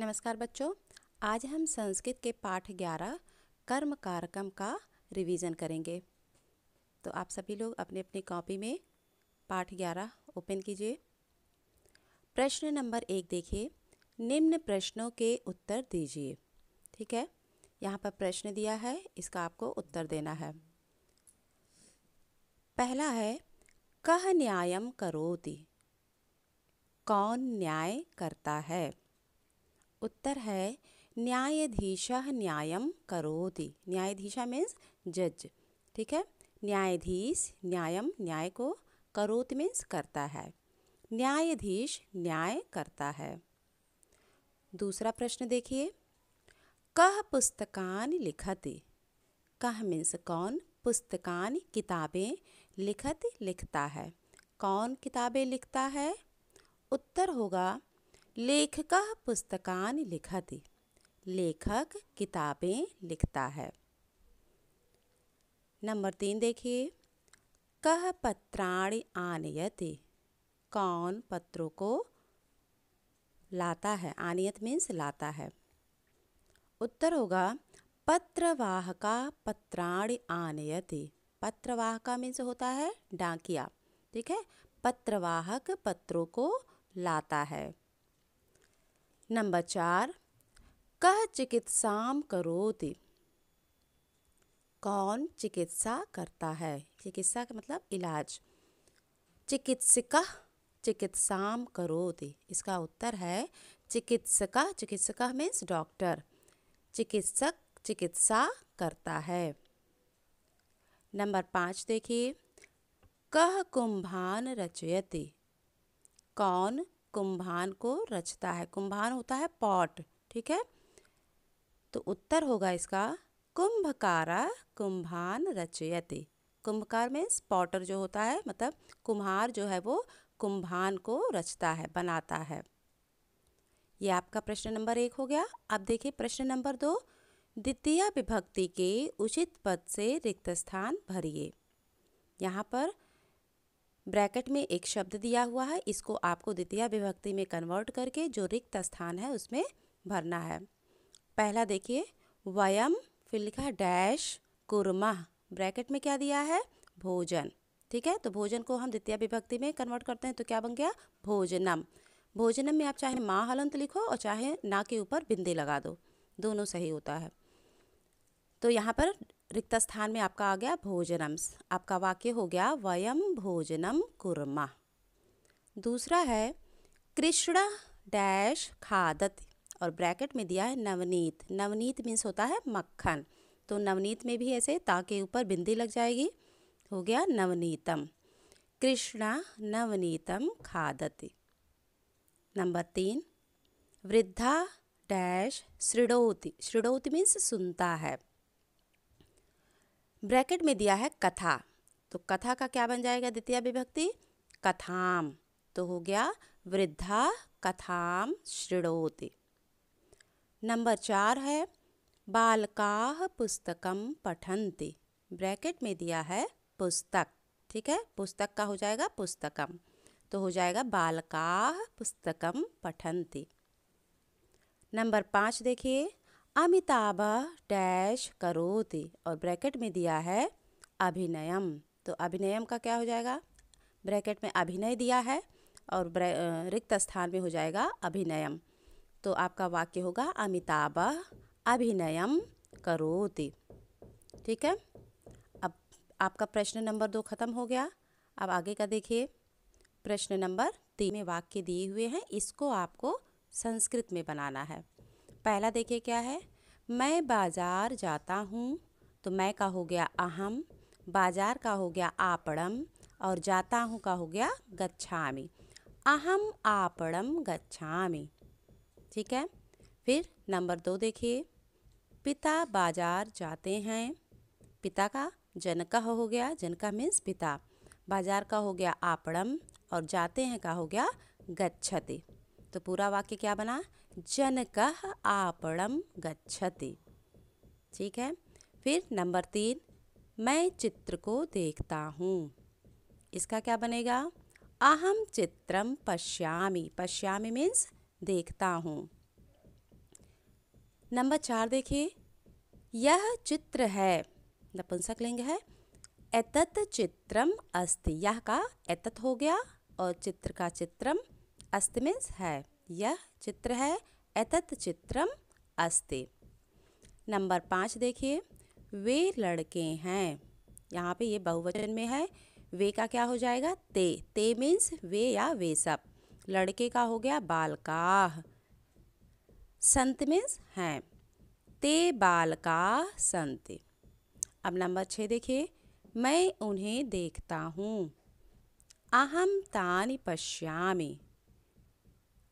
नमस्कार बच्चों आज हम संस्कृत के पाठ 11 कर्म कार्यक्रम का रिवीजन करेंगे तो आप सभी लोग अपने अपनी कॉपी में पाठ 11 ओपन कीजिए प्रश्न नंबर एक देखिए निम्न प्रश्नों के उत्तर दीजिए ठीक है यहाँ पर प्रश्न दिया है इसका आपको उत्तर देना है पहला है कह न्यायम करोति कौन न्याय करता है उत्तर है न्यायाधीश न्यायम करोति न्यायाधीशा मीन्स जज ठीक है न्यायाधीश न्यायम न्याय को करोत मीन्स करता है न्यायाधीश न्याय करता है दूसरा प्रश्न देखिए कह पुस्तकान लिखति कह मीन्स कौन पुस्तकान किताबें लिखत लिखता है कौन किताबें लिखता है उत्तर होगा लेखक पुस्तकान लिखति लेखक किताबें लिखता है नंबर तीन देखिए कह पत्राणि आनयति कौन पत्रों को लाता है आनियत मीन्स लाता है उत्तर होगा पत्रवाहका पत्राणि आनयति पत्रवाहका मीन्स होता है डांकिया ठीक है पत्रवाहक पत्रों को लाता है नंबर चार कह चिकित्सा करोति कौन चिकित्सा करता है चिकित्सा का मतलब इलाज चिकित्सक चिकित्सा करोति इसका उत्तर है चिकित्सक चिकित्सक मीन्स डॉक्टर चिकित्सक चिकित्सा करता है नंबर पाँच देखिए कह कुंभान रचयति कौन कुंभान को रचता है कुंभान होता है पॉट ठीक है तो उत्तर होगा इसका कुंभकारा कुंभान रचयति कुंभकार में पॉटर जो होता है मतलब कुम्हार जो है वो कुंभान को रचता है बनाता है ये आपका प्रश्न नंबर एक हो गया अब देखिए प्रश्न नंबर दो द्वितीय विभक्ति के उचित पद से रिक्त स्थान भरिए यहाँ पर ब्रैकेट में एक शब्द दिया हुआ है इसको आपको द्वितीय विभक्ति में कन्वर्ट करके जो रिक्त स्थान है उसमें भरना है पहला देखिए वयम फिर लिखा डैश कुरमा ब्रैकेट में क्या दिया है भोजन ठीक है तो भोजन को हम द्वितीय विभक्ति में कन्वर्ट करते हैं तो क्या बन गया भोजनम भोजनम में आप चाहे माँ हलंत लिखो और चाहे ना के ऊपर बिंदी लगा दो दोनों सही होता है तो यहाँ पर रिक्त स्थान में आपका आ गया भोजनम आपका वाक्य हो गया वयम भोजनम कुरमा दूसरा है कृष्ण डैश खादत और ब्रैकेट में दिया है नवनीत नवनीत मीन्स होता है मक्खन तो नवनीत में भी ऐसे ता के ऊपर बिंदी लग जाएगी हो गया नवनीतम कृष्णा नवनीतम खादति नंबर तीन वृद्धा डैश श्रृणौती श्रृणौती मीन्स सुनता है ब्रैकेट में दिया है कथा तो कथा का क्या बन जाएगा द्वितीय विभक्ति कथाम तो हो गया वृद्धा कथाम श्रृणोति नंबर चार है बालकाह पुस्तकम पठन्ति ब्रैकेट में दिया है पुस्तक ठीक है पुस्तक का हो जाएगा पुस्तकम तो हो जाएगा बालका पुस्तकम पठन्ति नंबर पाँच देखिए अमिताभ डैश करोति और ब्रैकेट में दिया है अभिनयम तो अभिनयम का क्या हो जाएगा ब्रैकेट में अभिनय दिया है और रिक्त स्थान में हो जाएगा अभिनयम तो आपका वाक्य होगा अमिताभ अभिनयम करोति ठीक है अब आपका प्रश्न नंबर दो खत्म हो गया अब आगे का देखिए प्रश्न नंबर तीन में वाक्य दिए हुए हैं इसको आपको संस्कृत में बनाना है पहला देखिए क्या है मैं बाज़ार जाता हूँ तो मैं का हो गया अहम बाज़ार का हो गया आपड़म और जाता हूँ का हो गया गच्छामी अहम आपड़म गच्छामी ठीक है फिर नंबर दो देखिए पिता बाज़ार जाते हैं पिता का जनका हो गया जनका मीन्स पिता बाज़ार का हो गया आपड़म और जाते हैं का हो गया गच्छते तो पूरा वाक्य क्या बना जनक आपणम गच्छति ठीक है फिर नंबर तीन मैं चित्र को देखता हूँ इसका क्या बनेगा अहम चित्रम पश्यामी पश्यामी मीन्स देखता हूँ नंबर चार देखिए यह चित्र है नपुंसक लिंग है एतत चित्रम अस्ति यह का एतत हो गया और चित्र का चित्रम अस्त मीन्स है यह चित्र है एतत चित्रम अस्ति नंबर पाँच देखिए वे लड़के हैं यहाँ पे ये बहुवचन में है वे का क्या हो जाएगा ते ते मीन्स वे या वे सब लड़के का हो गया बालका संत मीन्स हैं ते बालका संत अब नंबर छः देखिए मैं उन्हें देखता हूँ अहम तानि पश्यामी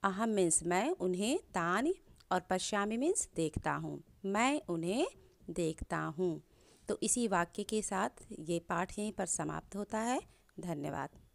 अहम मीन्स मैं उन्हें तान और पश्यामी मीन्स देखता हूँ मैं उन्हें देखता हूँ तो इसी वाक्य के साथ ये पाठ यहीं पर समाप्त होता है धन्यवाद